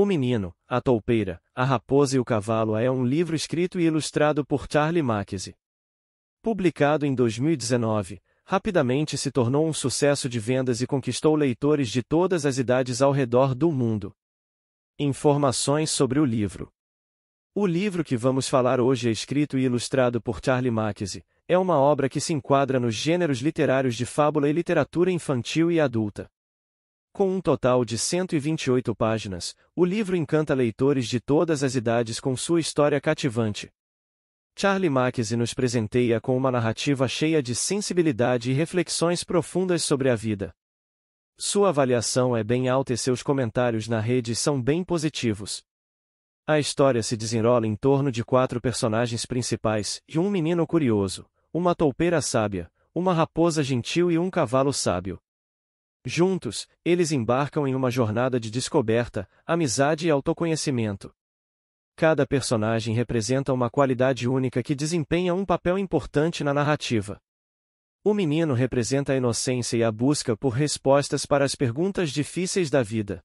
O Menino, a Toupeira, a Raposa e o Cavalo é um livro escrito e ilustrado por Charlie Mackenzie. Publicado em 2019, rapidamente se tornou um sucesso de vendas e conquistou leitores de todas as idades ao redor do mundo. Informações sobre o livro O livro que vamos falar hoje é escrito e ilustrado por Charlie Mackenzie. É uma obra que se enquadra nos gêneros literários de fábula e literatura infantil e adulta. Com um total de 128 páginas, o livro encanta leitores de todas as idades com sua história cativante. Charlie Mackesy nos presenteia com uma narrativa cheia de sensibilidade e reflexões profundas sobre a vida. Sua avaliação é bem alta e seus comentários na rede são bem positivos. A história se desenrola em torno de quatro personagens principais e um menino curioso, uma toupeira sábia, uma raposa gentil e um cavalo sábio. Juntos, eles embarcam em uma jornada de descoberta, amizade e autoconhecimento. Cada personagem representa uma qualidade única que desempenha um papel importante na narrativa. O menino representa a inocência e a busca por respostas para as perguntas difíceis da vida.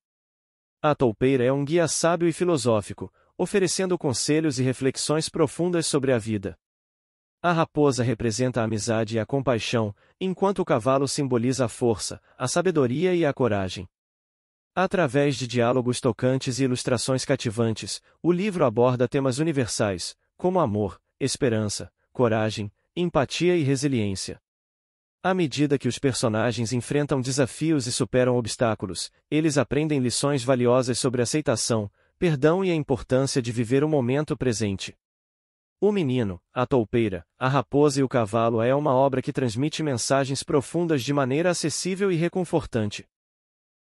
A toupeira é um guia sábio e filosófico, oferecendo conselhos e reflexões profundas sobre a vida. A raposa representa a amizade e a compaixão, enquanto o cavalo simboliza a força, a sabedoria e a coragem. Através de diálogos tocantes e ilustrações cativantes, o livro aborda temas universais, como amor, esperança, coragem, empatia e resiliência. À medida que os personagens enfrentam desafios e superam obstáculos, eles aprendem lições valiosas sobre aceitação, perdão e a importância de viver o momento presente. O Menino, a Toupeira, a Raposa e o Cavalo é uma obra que transmite mensagens profundas de maneira acessível e reconfortante.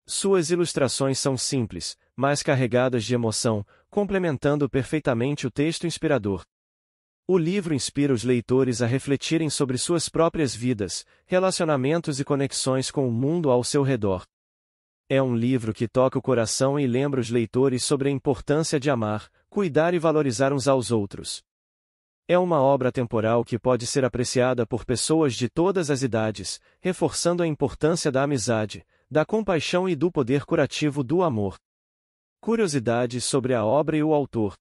Suas ilustrações são simples, mas carregadas de emoção, complementando perfeitamente o texto inspirador. O livro inspira os leitores a refletirem sobre suas próprias vidas, relacionamentos e conexões com o mundo ao seu redor. É um livro que toca o coração e lembra os leitores sobre a importância de amar, cuidar e valorizar uns aos outros. É uma obra temporal que pode ser apreciada por pessoas de todas as idades, reforçando a importância da amizade, da compaixão e do poder curativo do amor. Curiosidades sobre a obra e o autor.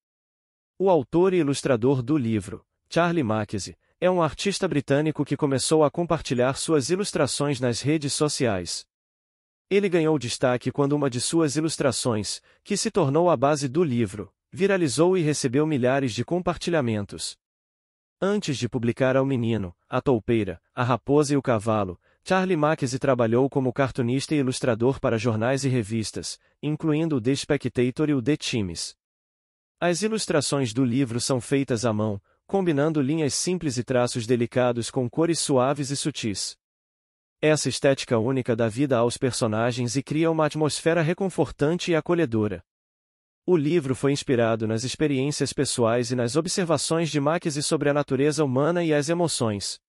O autor e ilustrador do livro, Charlie Mackesy, é um artista britânico que começou a compartilhar suas ilustrações nas redes sociais. Ele ganhou destaque quando uma de suas ilustrações, que se tornou a base do livro, viralizou e recebeu milhares de compartilhamentos. Antes de publicar Ao Menino, A Toupeira, A Raposa e o Cavalo, Charlie Mackenzie trabalhou como cartunista e ilustrador para jornais e revistas, incluindo o The Spectator e o The Times. As ilustrações do livro são feitas à mão, combinando linhas simples e traços delicados com cores suaves e sutis. Essa estética única dá vida aos personagens e cria uma atmosfera reconfortante e acolhedora. O livro foi inspirado nas experiências pessoais e nas observações de Mackenzie sobre a natureza humana e as emoções.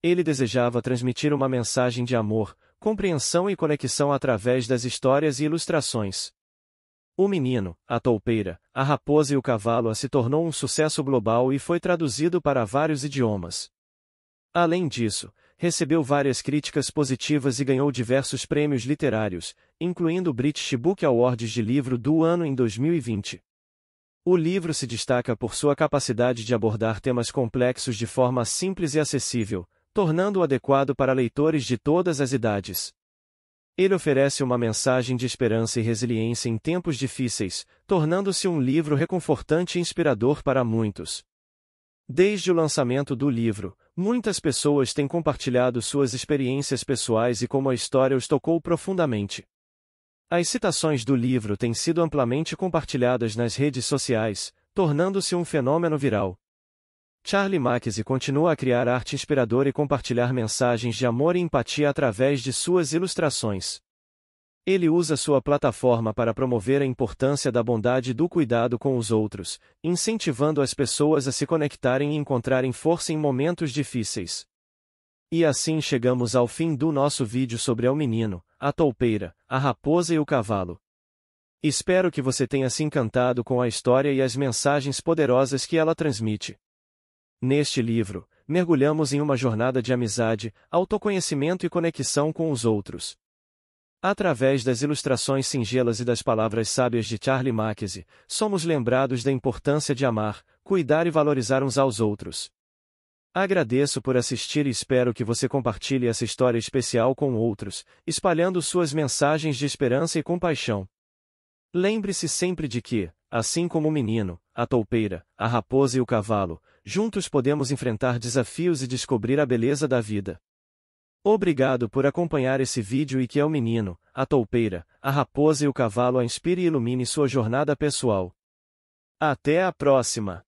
Ele desejava transmitir uma mensagem de amor, compreensão e conexão através das histórias e ilustrações. O Menino, a Toupeira, a Raposa e o Cavalo se tornou um sucesso global e foi traduzido para vários idiomas. Além disso, recebeu várias críticas positivas e ganhou diversos prêmios literários, incluindo o British Book Awards de Livro do Ano em 2020. O livro se destaca por sua capacidade de abordar temas complexos de forma simples e acessível, tornando-o adequado para leitores de todas as idades. Ele oferece uma mensagem de esperança e resiliência em tempos difíceis, tornando-se um livro reconfortante e inspirador para muitos. Desde o lançamento do livro, Muitas pessoas têm compartilhado suas experiências pessoais e como a história os tocou profundamente. As citações do livro têm sido amplamente compartilhadas nas redes sociais, tornando-se um fenômeno viral. Charlie Mackesy continua a criar arte inspiradora e compartilhar mensagens de amor e empatia através de suas ilustrações. Ele usa sua plataforma para promover a importância da bondade e do cuidado com os outros, incentivando as pessoas a se conectarem e encontrarem força em momentos difíceis. E assim chegamos ao fim do nosso vídeo sobre o menino, a toupeira, a raposa e o cavalo. Espero que você tenha se encantado com a história e as mensagens poderosas que ela transmite. Neste livro, mergulhamos em uma jornada de amizade, autoconhecimento e conexão com os outros. Através das ilustrações singelas e das palavras sábias de Charlie Mackesy, somos lembrados da importância de amar, cuidar e valorizar uns aos outros. Agradeço por assistir e espero que você compartilhe essa história especial com outros, espalhando suas mensagens de esperança e compaixão. Lembre-se sempre de que, assim como o menino, a toupeira, a raposa e o cavalo, juntos podemos enfrentar desafios e descobrir a beleza da vida. Obrigado por acompanhar esse vídeo e que é o menino, a toupeira, a raposa e o cavalo a inspire e ilumine sua jornada pessoal. Até a próxima!